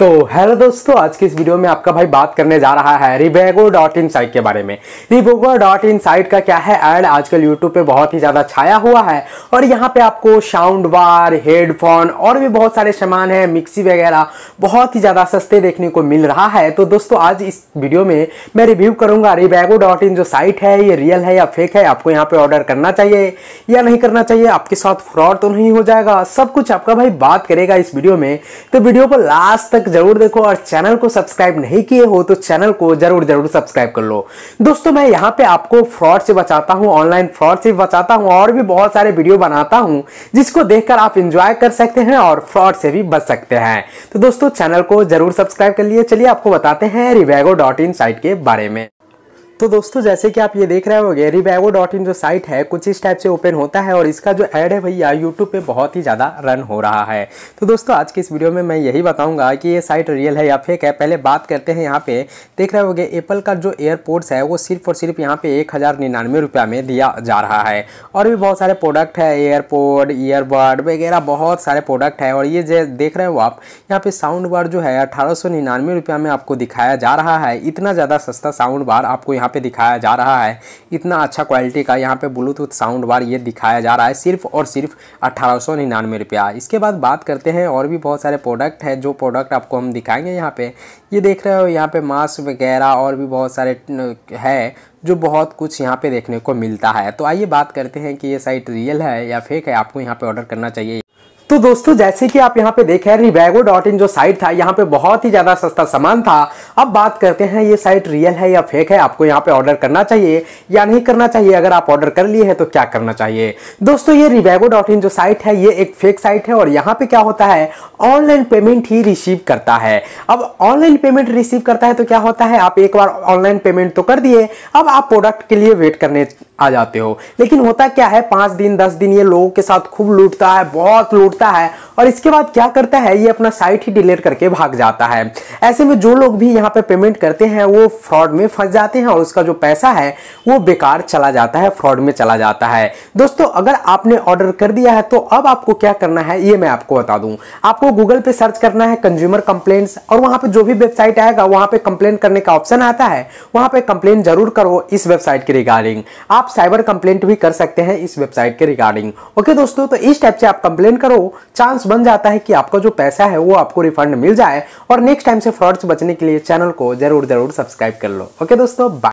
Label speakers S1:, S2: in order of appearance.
S1: तो हेलो दोस्तों आज की इस वीडियो में आपका भाई बात करने जा रहा है रिवेगो डॉट इन साइट के बारे में रिवेगो डॉट इन साइट का क्या है एड आजकल यूट्यूब पे बहुत ही ज़्यादा छाया हुआ है और यहाँ पे आपको साउंड बार हेडफोन और भी बहुत सारे सामान है मिक्सी वगैरह बहुत ही ज़्यादा सस्ते देखने को मिल रहा है तो दोस्तों आज इस वीडियो में मैं रिव्यू करूंगा रिवेगो डॉट इन जो साइट है ये रियल है या फेक है आपको यहाँ पे ऑर्डर करना चाहिए या नहीं करना चाहिए आपके साथ फ्रॉड तो नहीं हो जाएगा सब कुछ आपका भाई बात करेगा इस वीडियो में तो वीडियो को लास्ट तक जरूर देखो और चैनल को सब्सक्राइब नहीं किए हो तो चैनल को जरूर जरूर सब्सक्राइब कर लो दोस्तों मैं यहाँ पे आपको फ्रॉड से बचाता हूँ ऑनलाइन फ्रॉड से बचाता हूँ और भी बहुत सारे वीडियो बनाता हूँ जिसको देखकर आप इंजॉय कर सकते हैं और फ्रॉड से भी बच सकते हैं तो दोस्तों चैनल को जरूर सब्सक्राइब कर लिए चलिए आपको बताते हैं रिवैगो साइट के बारे में तो दोस्तों जैसे कि आप ये देख रहे गए रिवाइवो डॉट इन जो साइट है कुछ इस टाइप से ओपन होता है और इसका जो ऐड है भैया यूट्यूब पे बहुत ही ज़्यादा रन हो रहा है तो दोस्तों आज के इस वीडियो में मैं यही बताऊंगा कि ये साइट रियल है या फेक है पहले बात करते हैं यहाँ पे देख रहे गए एप्पल का जो एयरपोर्ट्स है वो सिर्फ और सिर्फ यहाँ पे एक में दिया जा रहा है और भी बहुत सारे प्रोडक्ट है एयरपोर्ट ईयरबड वगैरह बहुत सारे प्रोडक्ट है और ये जो देख रहे हो आप यहाँ पे साउंड बार जो है अठारह में आपको दिखाया जा रहा है इतना ज़्यादा सस्ता साउंड बार आपको यहाँ यहाँ पे दिखाया जा रहा है इतना अच्छा क्वालिटी का यहाँ पे ब्लूटूथ साउंड बार ये दिखाया जा रहा है सिर्फ और सिर्फ अठारह सौ निन्यानवे रुपया इसके बाद बात करते हैं और भी बहुत सारे प्रोडक्ट है जो प्रोडक्ट आपको हम दिखाएंगे यहाँ पे ये देख रहे हो यहाँ पे मास्क वगैरह और भी बहुत सारे है जो बहुत कुछ यहाँ पे देखने को मिलता है तो आइए बात करते हैं कि ये साइट रियल है या फेक है आपको यहाँ पे ऑर्डर करना चाहिए तो दोस्तों जैसे कि आप यहाँ पे देख रहे हैं रिवैगो डॉट इन जो साइट था यहाँ पे बहुत ही ज़्यादा सस्ता सामान था अब बात करते हैं ये साइट रियल है या फेक है आपको यहाँ पे ऑर्डर करना चाहिए या नहीं करना चाहिए अगर आप ऑर्डर कर लिए हैं तो क्या करना चाहिए दोस्तों ये रिवैगो डॉट इन जो साइट है ये एक फेक साइट है और यहाँ पे क्या होता है ऑनलाइन पेमेंट ही रिसीव करता है अब ऑनलाइन पेमेंट रिसीव करता है तो क्या होता है आप एक बार ऑनलाइन पेमेंट तो कर दिए अब आप प्रोडक्ट के लिए वेट करने आ जाते हो लेकिन होता क्या है पांच दिन दस दिन ये लोगों के साथ खूब लूटता है बहुत लूटता है और इसके बाद क्या करता है ये अपना साइट ही डिलीट करके भाग जाता है ऐसे में जो लोग भी यहाँ पे पेमेंट करते हैं वो फ्रॉड में फंस जाते हैं और उसका जो पैसा है वो बेकार चला जाता है फ्रॉड में चला जाता है दोस्तों अगर आपने ऑर्डर कर दिया है तो अब आपको क्या करना है ये मैं आपको बता दूं आपको गूगल पे सर्च करना है कंज्यूमर कंप्लेन और वहां पर जो भी वेबसाइट आएगा वहां पर कंप्लेन करने का ऑप्शन आता है वहां पर कंप्लेन जरूर करो इस वेबसाइट के रिगार्डिंग आप आप साइबर कंप्लेंट भी कर सकते हैं इस वेबसाइट के रिगार्डिंग ओके दोस्तों तो इस टाइप से आप कंप्लेन करो चांस बन जाता है कि आपका जो पैसा है वो आपको रिफंड मिल जाए और नेक्स्ट टाइम से फ्रॉड से बचने के लिए चैनल को जरूर जरूर सब्सक्राइब कर लो ओके दोस्तों